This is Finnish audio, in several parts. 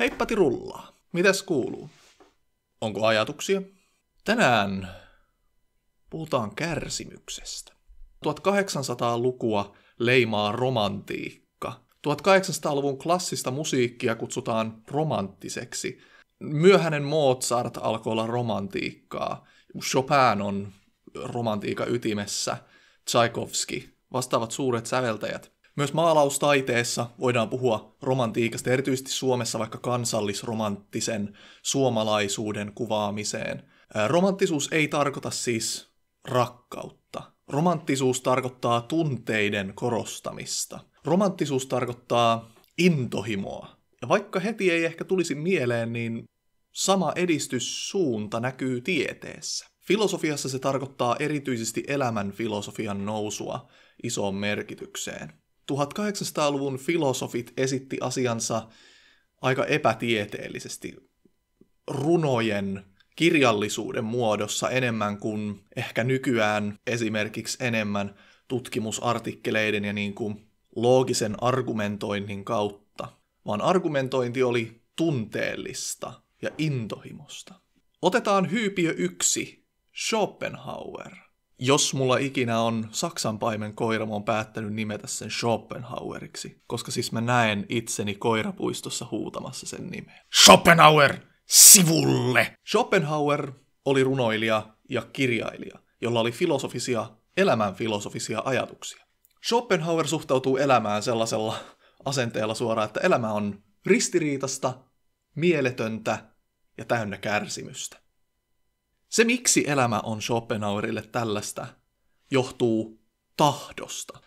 Heippati rullaa. Mitäs kuuluu? Onko ajatuksia? Tänään puhutaan kärsimyksestä. 1800-lukua leimaa romantiikka. 1800-luvun klassista musiikkia kutsutaan romanttiseksi. Myöhäinen Mozart alkoi olla romantiikkaa. Chopin on romantiikan ytimessä. Tchaikovsky, vastaavat suuret säveltäjät – myös maalaustaiteessa voidaan puhua romantiikasta, erityisesti Suomessa vaikka kansallisromanttisen suomalaisuuden kuvaamiseen. Romanttisuus ei tarkoita siis rakkautta. Romanttisuus tarkoittaa tunteiden korostamista. Romanttisuus tarkoittaa intohimoa. Ja vaikka heti ei ehkä tulisi mieleen, niin sama edistyssuunta näkyy tieteessä. Filosofiassa se tarkoittaa erityisesti elämän filosofian nousua isoon merkitykseen. 1800-luvun filosofit esitti asiansa aika epätieteellisesti runojen kirjallisuuden muodossa enemmän kuin ehkä nykyään esimerkiksi enemmän tutkimusartikkeleiden ja niin kuin loogisen argumentoinnin kautta, vaan argumentointi oli tunteellista ja intohimosta. Otetaan hyypiö yksi, Schopenhauer – jos mulla ikinä on Saksan paimen koira, mä oon päättänyt nimetä sen Schopenhaueriksi, koska siis mä näen itseni koirapuistossa huutamassa sen nimeä. Schopenhauer! Sivulle! Schopenhauer oli runoilija ja kirjailija, jolla oli filosofisia, elämänfilosofisia ajatuksia. Schopenhauer suhtautuu elämään sellaisella asenteella suoraan, että elämä on ristiriitasta, mieletöntä ja täynnä kärsimystä. Se, miksi elämä on Schopenhauerille tällaista, johtuu tahdosta.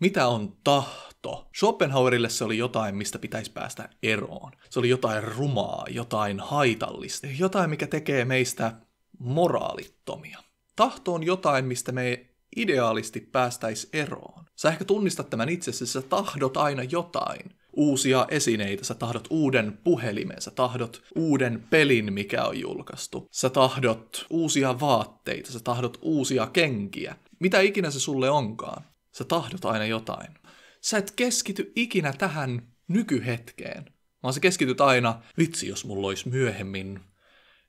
Mitä on tahto? Schopenhauerille se oli jotain, mistä pitäisi päästä eroon. Se oli jotain rumaa, jotain haitallista, jotain, mikä tekee meistä moraalittomia. Tahto on jotain, mistä me ideaalisti päästäisi eroon. Sä ehkä tunnistat tämän itsessä, sä tahdot aina jotain uusia esineitä, sä tahdot uuden puhelimen, sä tahdot uuden pelin, mikä on julkaistu, sä tahdot uusia vaatteita, sä tahdot uusia kenkiä. Mitä ikinä se sulle onkaan, sä tahdot aina jotain. Sä et keskity ikinä tähän nykyhetkeen, vaan sä keskityt aina, vitsi jos mulla olisi myöhemmin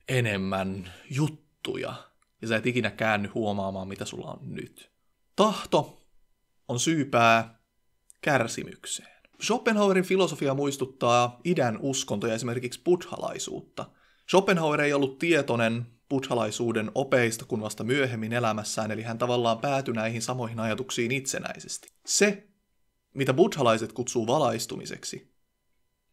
enemmän juttuja, ja sä et ikinä käänny huomaamaan, mitä sulla on nyt. Tahto on syypää kärsimykseen. Schopenhauerin filosofia muistuttaa idän uskontoja esimerkiksi buddhalaisuutta. Schopenhauer ei ollut tietoinen buddhalaisuuden opeista kuin vasta myöhemmin elämässään, eli hän tavallaan päätyi näihin samoihin ajatuksiin itsenäisesti. Se, mitä buddhalaiset kutsuu valaistumiseksi,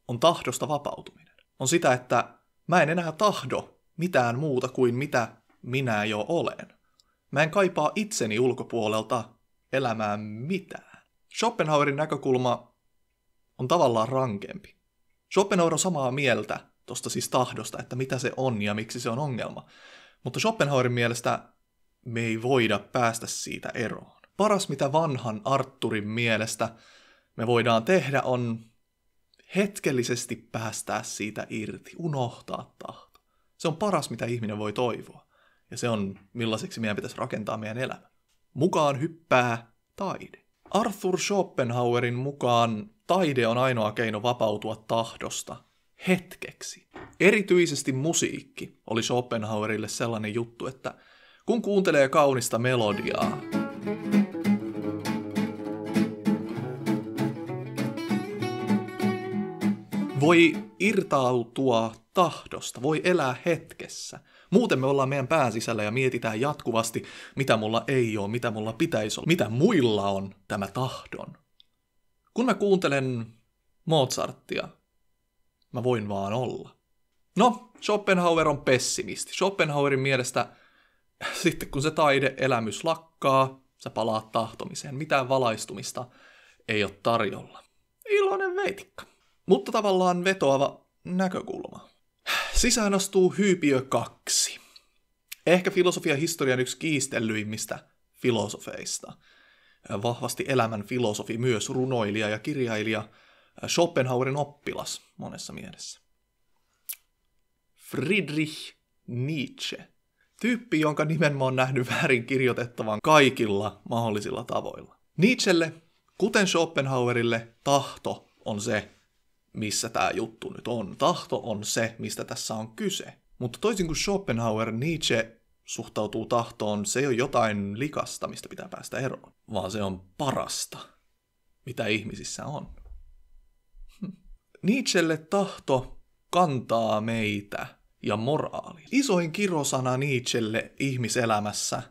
on tahdosta vapautuminen. On sitä, että mä en enää tahdo mitään muuta kuin mitä minä jo olen. Mä en kaipaa itseni ulkopuolelta elämään mitään. Schopenhauerin näkökulma on tavallaan rankempi. Schopenhauer on samaa mieltä tuosta siis tahdosta, että mitä se on ja miksi se on ongelma. Mutta Schopenhauerin mielestä me ei voida päästä siitä eroon. Paras mitä vanhan Arturin mielestä me voidaan tehdä on hetkellisesti päästää siitä irti, unohtaa tahto. Se on paras mitä ihminen voi toivoa. Ja se on millaiseksi meidän pitäisi rakentaa meidän elämä. Mukaan hyppää taide. Arthur Schopenhauerin mukaan taide on ainoa keino vapautua tahdosta hetkeksi. Erityisesti musiikki oli Schopenhauerille sellainen juttu, että kun kuuntelee kaunista melodiaa, voi irtautua tahdosta, voi elää hetkessä. Muuten me ollaan meidän pään sisällä ja mietitään jatkuvasti, mitä mulla ei ole, mitä mulla pitäisi olla, mitä muilla on tämä tahdon. Kun mä kuuntelen Mozarttia, mä voin vaan olla. No, Schopenhauer on pessimisti. Schopenhauerin mielestä sitten kun se taideelämys lakkaa, sä palaat tahtomiseen. Mitään valaistumista ei ole tarjolla. Iloinen veitikka. Mutta tavallaan vetoava näkökulma. Sisään astuu hyypiö kaksi. Ehkä filosofian historian yksi kiistellyimmistä filosofeista – vahvasti elämän filosofi, myös runoilija ja kirjailija, äh, Schopenhauerin oppilas monessa mielessä. Friedrich Nietzsche. Tyyppi, jonka nimen mä oon nähnyt väärin kirjoitettavan kaikilla mahdollisilla tavoilla. Nietzschelle, kuten Schopenhauerille, tahto on se, missä tämä juttu nyt on. Tahto on se, mistä tässä on kyse. Mutta toisin kuin Schopenhauer, Nietzsche suhtautuu tahtoon, se ei ole jotain likasta, mistä pitää päästä eroon, vaan se on parasta, mitä ihmisissä on. Hm. Nietzschelle tahto kantaa meitä ja moraali. Isoin kirosana Nietzschelle ihmiselämässä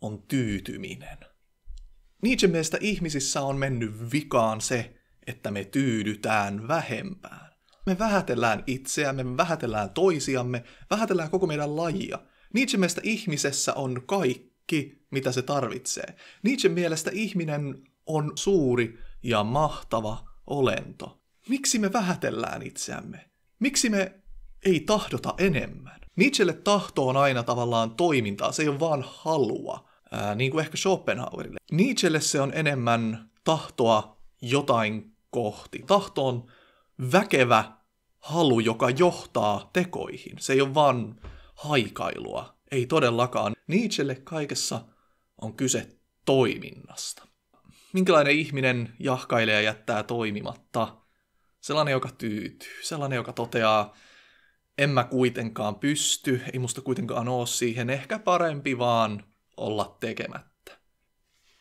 on tyytyminen. Nietzschen mielestä ihmisissä on mennyt vikaan se, että me tyydytään vähempään. Me vähätellään itseämme, me vähätellään toisiamme, vähätellään koko meidän lajia – mielestä ihmisessä on kaikki, mitä se tarvitsee. Nietzsche mielestä ihminen on suuri ja mahtava olento. Miksi me vähätellään itseämme? Miksi me ei tahdota enemmän? Nietzschelle tahto on aina tavallaan toimintaa, se ei ole vaan halua, ää, niin kuin ehkä Schopenhauerille. Nietzschelle se on enemmän tahtoa jotain kohti. Tahto on väkevä halu, joka johtaa tekoihin. Se ei ole vaan haikailua, ei todellakaan. Nietzschelle kaikessa on kyse toiminnasta. Minkälainen ihminen jahkailee ja jättää toimimatta? Sellainen, joka tyytyy. Sellainen, joka toteaa, en mä kuitenkaan pysty, ei musta kuitenkaan oo siihen, ehkä parempi vaan olla tekemättä.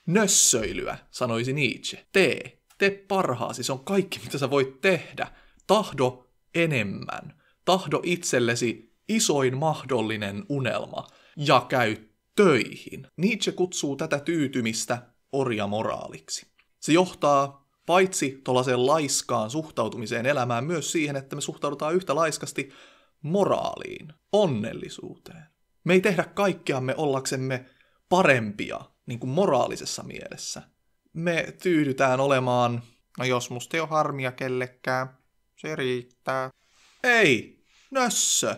Nössöilyä, sanoisi Nietzsche. Tee, tee parhaasi, se on kaikki mitä sä voit tehdä. Tahdo enemmän. Tahdo itsellesi isoin mahdollinen unelma ja käy töihin. Nietzsche kutsuu tätä tyytymistä orjamoraaliksi. Se johtaa paitsi tuollaiseen laiskaan suhtautumiseen elämään myös siihen, että me suhtaudutaan yhtä laiskasti moraaliin, onnellisuuteen. Me ei tehdä kaikkeamme ollaksemme parempia niin kuin moraalisessa mielessä. Me tyydytään olemaan... No jos musta ei ole harmia kellekään, se riittää. Ei, nössö.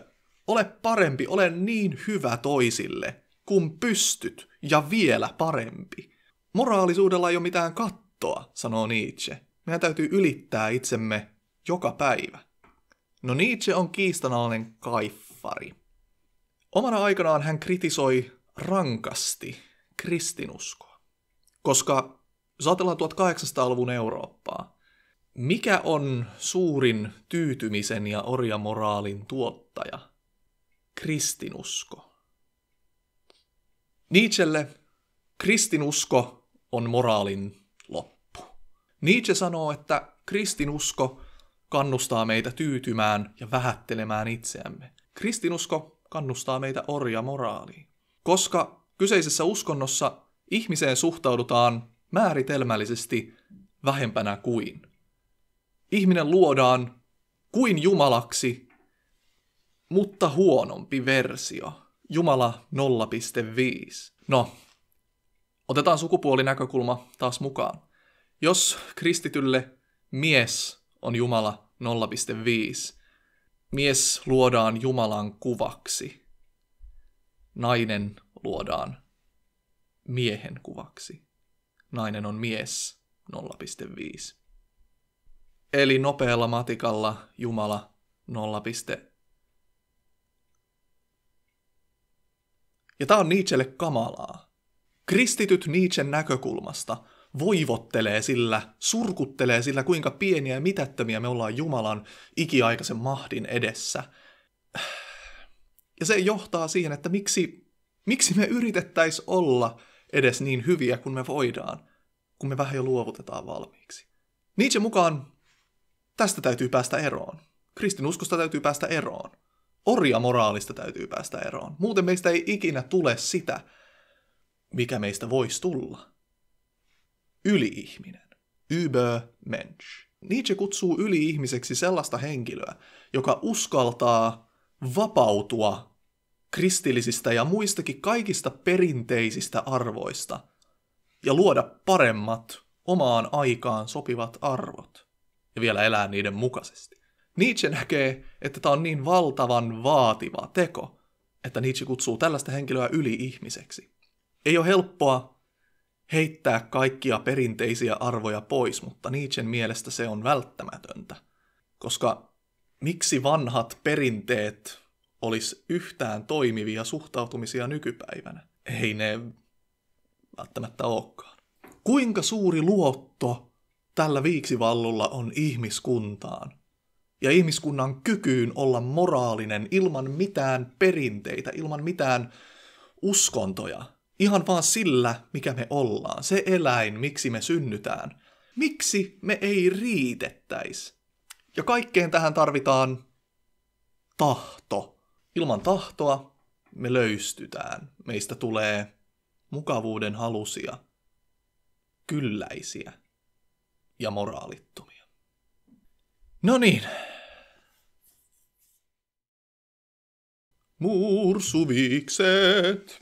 Ole parempi, ole niin hyvä toisille, kun pystyt, ja vielä parempi. Moraalisuudella ei ole mitään kattoa, sanoo Nietzsche. Meidän täytyy ylittää itsemme joka päivä. No Nietzsche on kiistanalainen kaiffari. Omana aikanaan hän kritisoi rankasti kristinuskoa. Koska jos ajatellaan 1800-luvun Eurooppaa, mikä on suurin tyytymisen ja orjamoraalin tuottaja? kristinusko. Nietzschelle kristinusko on moraalin loppu. Nietzsche sanoo, että kristinusko kannustaa meitä tyytymään ja vähättelemään itseämme. Kristinusko kannustaa meitä orja moraaliin, koska kyseisessä uskonnossa ihmiseen suhtaudutaan määritelmällisesti vähempänä kuin. Ihminen luodaan kuin jumalaksi mutta huonompi versio. Jumala 0.5. No, otetaan sukupuolinäkökulma taas mukaan. Jos kristitylle mies on Jumala 0.5, mies luodaan Jumalan kuvaksi. Nainen luodaan miehen kuvaksi. Nainen on mies 0.5. Eli nopealla matikalla Jumala 0. Ja tämä on Nietzschelle kamalaa. Kristityt Nietzschen näkökulmasta voivottelee sillä, surkuttelee sillä, kuinka pieniä ja mitättömiä me ollaan Jumalan ikiaikaisen mahdin edessä. Ja se johtaa siihen, että miksi, miksi me yritettäis olla edes niin hyviä kuin me voidaan, kun me vähän jo luovutetaan valmiiksi. Nietzsche mukaan tästä täytyy päästä eroon. Kristinuskosta täytyy päästä eroon orjamoraalista täytyy päästä eroon. Muuten meistä ei ikinä tule sitä, mikä meistä voisi tulla. Yliihminen. Übermensch. Nietzsche kutsuu yliihmiseksi sellaista henkilöä, joka uskaltaa vapautua kristillisistä ja muistakin kaikista perinteisistä arvoista ja luoda paremmat, omaan aikaan sopivat arvot ja vielä elää niiden mukaisesti. Nietzsche näkee, että tämä on niin valtavan vaativa teko, että Nietzsche kutsuu tällaista henkilöä yli-ihmiseksi. Ei ole helppoa heittää kaikkia perinteisiä arvoja pois, mutta Nietzschen mielestä se on välttämätöntä. Koska miksi vanhat perinteet olisi yhtään toimivia suhtautumisia nykypäivänä? Ei ne välttämättä olekaan. Kuinka suuri luotto tällä viiksivallulla on ihmiskuntaan? ja ihmiskunnan kykyyn olla moraalinen ilman mitään perinteitä, ilman mitään uskontoja. Ihan vaan sillä, mikä me ollaan. Se eläin, miksi me synnytään. Miksi me ei riitettäisi? Ja kaikkeen tähän tarvitaan tahto. Ilman tahtoa me löystytään. Meistä tulee mukavuuden halusia, kylläisiä ja moraalittomia. No niin, mursuvikset.